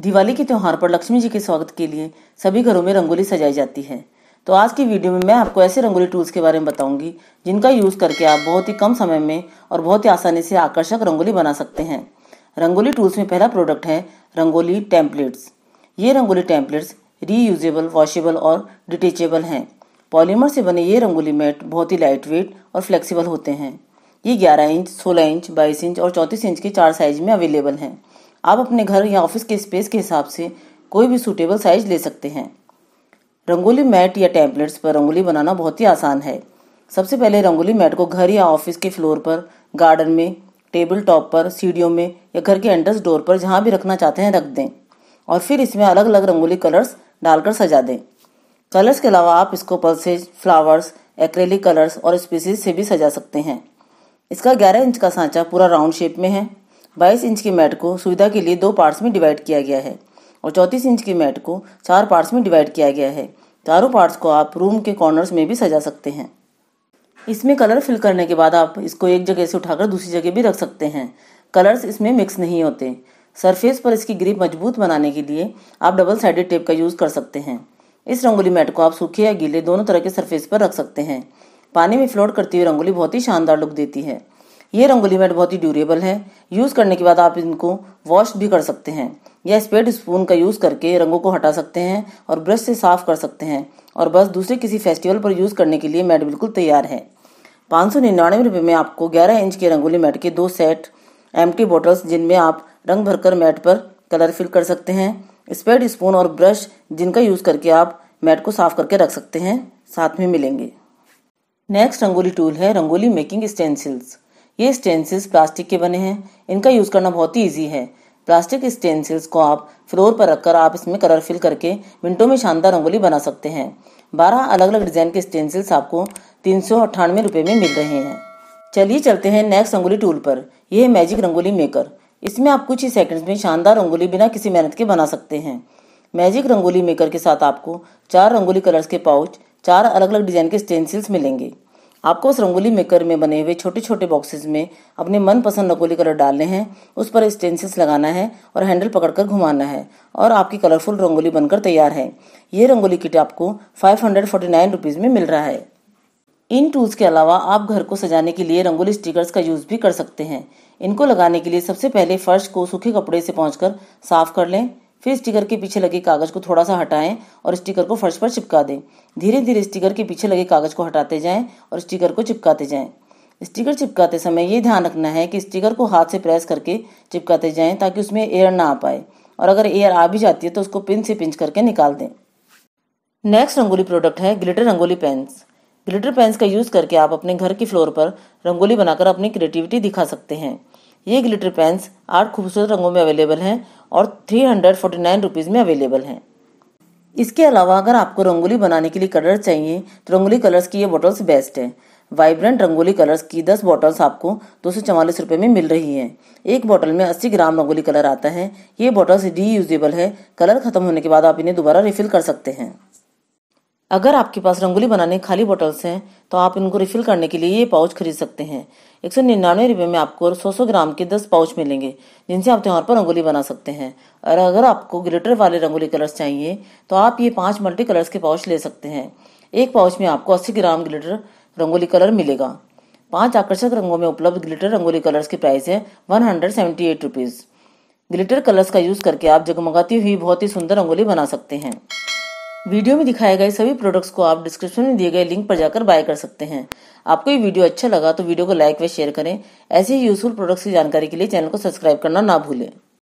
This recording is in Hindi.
दिवाली के त्यौहार पर लक्ष्मी जी के स्वागत के लिए सभी घरों में रंगोली सजाई जाती है तो आज की वीडियो में मैं आपको ऐसे रंगोली टूल्स के बारे में बताऊंगी जिनका यूज़ करके आप बहुत ही कम समय में और बहुत ही आसानी से आकर्षक रंगोली बना सकते हैं रंगोली टूल्स में पहला प्रोडक्ट है रंगोली टेम्पलेट्स ये रंगोली टेम्पलेट्स रीयूजेबल वॉशेबल और डिटेचेबल हैं पॉलीमर से बने ये रंगोली मैट बहुत ही लाइट वेट और फ्लेक्सीबल होते हैं ये 11 इंच 16 इंच 22 इंच और 34 इंच के चार साइज में अवेलेबल हैं आप अपने घर या ऑफिस के स्पेस के हिसाब से कोई भी सूटेबल साइज ले सकते हैं रंगोली मैट या टैंपलेट्स पर रंगोली बनाना बहुत ही आसान है सबसे पहले रंगोली मैट को घर या ऑफिस के फ्लोर पर गार्डन में टेबल टॉप पर सीढ़ियों में या घर के एंट्रेंस डोर पर जहाँ भी रखना चाहते हैं रख दें और फिर इसमें अलग अलग रंगोली कलर्स डालकर सजा दें कलर्स के अलावा आप इसको पल्सेज फ्लावर्स एक्रेलिक कलर्स और स्पीसीज से भी सजा सकते हैं इसका 11 इंच का सांचा पूरा राउंड शेप में है 22 इंच के मैट को सुविधा के लिए दो पार्ट्स में डिवाइड किया गया है और चौंतीस इंच के मैट को चार पार्ट्स में डिवाइड किया गया है चारों पार्ट्स को आप रूम के कॉर्नर्स में भी सजा सकते हैं इसमें कलर फिल करने के बाद आप इसको एक जगह से उठाकर दूसरी जगह भी रख सकते हैं कलर्स इसमें मिक्स नहीं होते सरफेस पर इसकी ग्रिप मजबूत बनाने के लिए आप डबल साइडेड टेप का यूज़ कर सकते हैं इस रंगोली मैट को आप सूखे या गीले दोनों तरह के सरफेस पर रख सकते हैं पानी में फ्लोट करती हुई रंगोली बहुत ही शानदार लुक देती है ये रंगोली मैट बहुत ही ड्यूरेबल है यूज़ करने के बाद आप इनको वॉश भी कर सकते हैं या स्पेड स्पून का यूज़ करके रंगों को हटा सकते हैं और ब्रश से साफ कर सकते हैं और बस दूसरे किसी फेस्टिवल पर यूज़ करने के लिए मैट बिल्कुल तैयार है पाँच सौ निन्यानवे रुपये में आपको ग्यारह इंच के रंगोली मैट के दो सेट एम बॉटल्स जिनमें आप रंग भरकर मैट पर कलर फिल कर सकते हैं स्पेड स्पून और ब्रश जिनका यूज़ करके आप मैट को साफ करके रख सकते हैं साथ में मिलेंगे नेक्स्ट रंगोली टूल है रंगोली मेकिंग स्टेंसिल्स ये स्टेंसिल्स प्लास्टिक के बने हैं इनका यूज़ करना बहुत ही ईजी है प्लास्टिक स्टेंसिल्स को आप फ्लोर पर रखकर आप इसमें कलर फिल करके मिनटों में शानदार रंगोली बना सकते हैं बारह अलग अलग डिज़ाइन के स्टेंसिल्स आपको तीन सौ अट्ठानवे रुपये में मिल रहे हैं चलिए चलते हैं नेक्स्ट रंगोली टूल पर यह मैजिक रंगोली मेकर इसमें आप कुछ ही सेकंड्स में शानदार रंगोली बिना किसी मेहनत के बना सकते हैं मैजिक रंगोली मेकर के साथ आपको चार रंगोली कलर्स के पाउच चार अलग अलग डिजाइन के स्टेंसिल्स मिलेंगे आपको उस रंगोली मेकर में बने हुए छोटे छोटे बॉक्सेस में अपने मनपसंद रंगोली कलर डालने हैं उस पर स्टेंसिल्स लगाना है और हैंडल पकड़कर घुमाना है और आपकी कलरफुल रंगोली बनकर तैयार है ये रंगोली किट आपको फाइव हंड्रेड में मिल रहा है इन टूल्स के अलावा आप घर को सजाने के लिए रंगोली स्टिकर्स का यूज भी कर सकते हैं इनको लगाने के लिए सबसे पहले फर्श को सूखे कपड़े से पहुंचकर साफ कर लें फिर स्टिकर के पीछे लगे कागज को थोड़ा सा हटाएं और स्टिकर को फर्श पर चिपका दें धीरे धीरे स्टिकर के पीछे लगे कागज को हटाते जाएं और स्टिकर को चिपकाते जाएं स्टिकर चिपकाते समय ये ध्यान रखना है कि स्टिकर को हाथ से प्रेस करके चिपकाते जाएं ताकि उसमें एयर ना आ पाए और अगर एयर आ भी जाती है तो उसको पिन से पिंच करके निकाल दें नेक्स्ट रंगोली प्रोडक्ट है glitter rangoli pens glitter pens का यूज करके आप अपने घर की फ्लोर पर रंगोली बनाकर अपनी क्रिएटिविटी दिखा सकते हैं ये ग्लिटर पेन्स आठ खूबसूरत रंगों में अवेलेबल हैं और three hundred forty nine rupees में अवेलेबल है इसके अलावा अगर आपको रंगोली बनाने के लिए कलर चाहिए तो रंगोली कलर्स की ये बॉटल्स बेस्ट है वाइब्रेंट रंगोली कलर्स की दस बॉटल्स आपको दो सौ चवालीस रुपये में मिल रही है एक बॉटल में अस्सी ग्राम रंगोली कलर आता है ये बॉटल्स यूजेबल है कलर खत्म होने के बाद आप इन्हें दोबारा रिफिल कर सकते हैं अगर आपके पास रंगोली बनाने खाली बॉटल्स हैं तो आप इनको रिफिल करने के लिए ये पाउच खरीद सकते हैं एक सौ निन्यानवे रुपये में आपको सौ सौ ग्राम के दस पाउच मिलेंगे जिनसे आप त्यौहार पर रंगोली बना सकते हैं और अगर आपको ग्लिटर वाले रंगोली कलर्स चाहिए तो आप ये पाँच मल्टी कलर्स के पाउच ले सकते हैं एक पाउच में आपको अस्सी ग्राम ग्लिटर रंगोली कलर मिलेगा पाँच आकर्षक रंगों में उपलब्ध ग्लिटर रंगोली कलर्स की प्राइस है one hundred seventy eight rupees glitter colours का यूज करके आप जगमगाती हुई बहुत ही सुंदर रंगोली बना सकते हैं वीडियो में दिखाए गए सभी प्रोडक्ट्स को आप डिस्क्रिप्शन में दिए गए लिंक पर जाकर बाय कर सकते हैं आपको ये वीडियो अच्छा लगा तो वीडियो को लाइक व शेयर करें ऐसे ही यूजफुल प्रोडक्ट्स की जानकारी के लिए चैनल को सब्सक्राइब करना ना भूलें